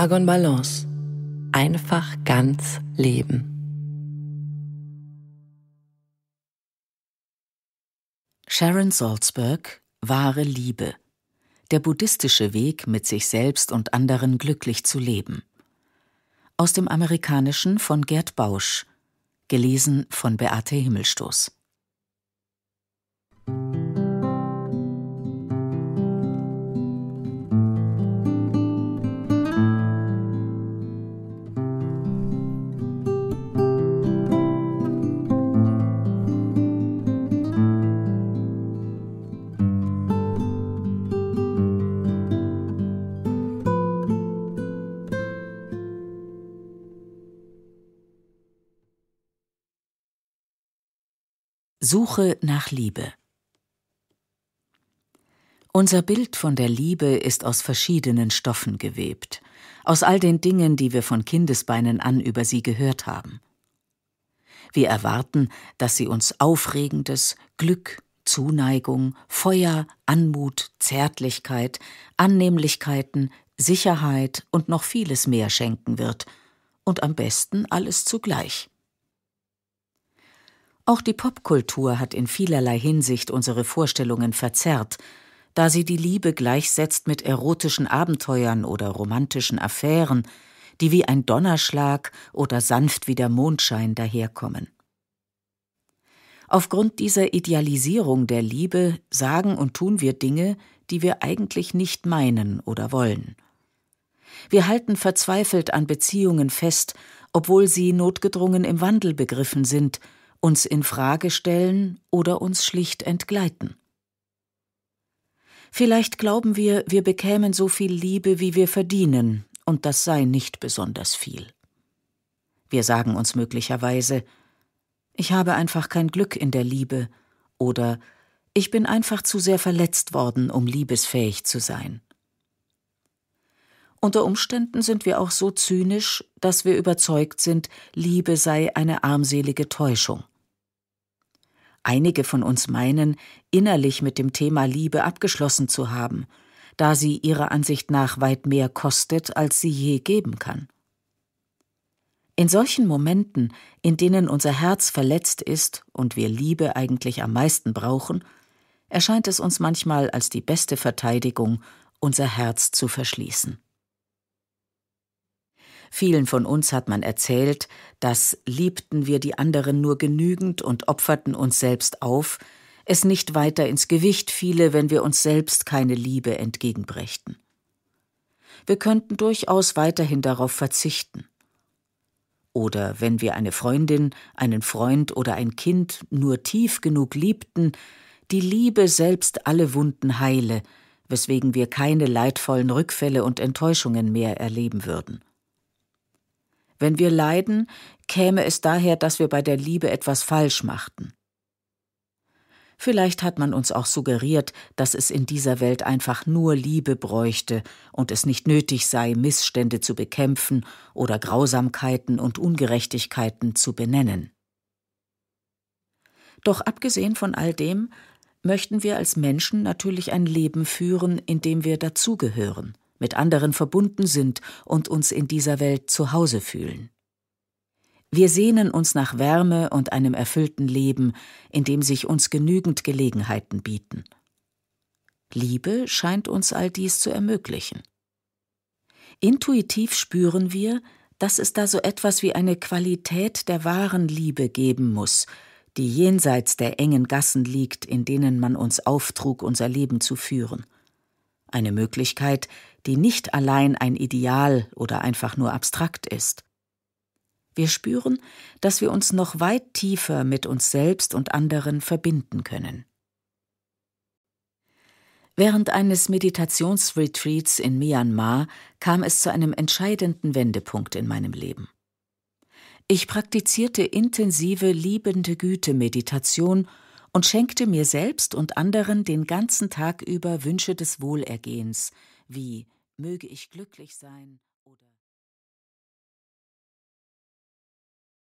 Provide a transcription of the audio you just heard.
Argon Balance. Einfach ganz leben. Sharon Salzberg, wahre Liebe. Der buddhistische Weg, mit sich selbst und anderen glücklich zu leben. Aus dem Amerikanischen von Gerd Bausch. Gelesen von Beate Himmelstoß. Suche nach Liebe. Unser Bild von der Liebe ist aus verschiedenen Stoffen gewebt, aus all den Dingen, die wir von Kindesbeinen an über sie gehört haben. Wir erwarten, dass sie uns Aufregendes, Glück, Zuneigung, Feuer, Anmut, Zärtlichkeit, Annehmlichkeiten, Sicherheit und noch vieles mehr schenken wird, und am besten alles zugleich. Auch die Popkultur hat in vielerlei Hinsicht unsere Vorstellungen verzerrt, da sie die Liebe gleichsetzt mit erotischen Abenteuern oder romantischen Affären, die wie ein Donnerschlag oder sanft wie der Mondschein daherkommen. Aufgrund dieser Idealisierung der Liebe sagen und tun wir Dinge, die wir eigentlich nicht meinen oder wollen. Wir halten verzweifelt an Beziehungen fest, obwohl sie notgedrungen im Wandel begriffen sind uns in Frage stellen oder uns schlicht entgleiten. Vielleicht glauben wir, wir bekämen so viel Liebe, wie wir verdienen, und das sei nicht besonders viel. Wir sagen uns möglicherweise Ich habe einfach kein Glück in der Liebe oder Ich bin einfach zu sehr verletzt worden, um liebesfähig zu sein. Unter Umständen sind wir auch so zynisch, dass wir überzeugt sind, Liebe sei eine armselige Täuschung. Einige von uns meinen, innerlich mit dem Thema Liebe abgeschlossen zu haben, da sie ihrer Ansicht nach weit mehr kostet, als sie je geben kann. In solchen Momenten, in denen unser Herz verletzt ist und wir Liebe eigentlich am meisten brauchen, erscheint es uns manchmal als die beste Verteidigung, unser Herz zu verschließen. Vielen von uns hat man erzählt, dass liebten wir die anderen nur genügend und opferten uns selbst auf, es nicht weiter ins Gewicht fiele, wenn wir uns selbst keine Liebe entgegenbrächten. Wir könnten durchaus weiterhin darauf verzichten. Oder wenn wir eine Freundin, einen Freund oder ein Kind nur tief genug liebten, die Liebe selbst alle Wunden heile, weswegen wir keine leidvollen Rückfälle und Enttäuschungen mehr erleben würden. Wenn wir leiden, käme es daher, dass wir bei der Liebe etwas falsch machten. Vielleicht hat man uns auch suggeriert, dass es in dieser Welt einfach nur Liebe bräuchte und es nicht nötig sei, Missstände zu bekämpfen oder Grausamkeiten und Ungerechtigkeiten zu benennen. Doch abgesehen von all dem möchten wir als Menschen natürlich ein Leben führen, in dem wir dazugehören, mit anderen verbunden sind und uns in dieser Welt zu Hause fühlen. Wir sehnen uns nach Wärme und einem erfüllten Leben, in dem sich uns genügend Gelegenheiten bieten. Liebe scheint uns all dies zu ermöglichen. Intuitiv spüren wir, dass es da so etwas wie eine Qualität der wahren Liebe geben muss, die jenseits der engen Gassen liegt, in denen man uns auftrug, unser Leben zu führen. Eine Möglichkeit, die nicht allein ein Ideal oder einfach nur abstrakt ist. Wir spüren, dass wir uns noch weit tiefer mit uns selbst und anderen verbinden können. Während eines Meditationsretreats in Myanmar kam es zu einem entscheidenden Wendepunkt in meinem Leben. Ich praktizierte intensive liebende Güte-Meditation und schenkte mir selbst und anderen den ganzen Tag über Wünsche des Wohlergehens, wie Möge ich glücklich sein,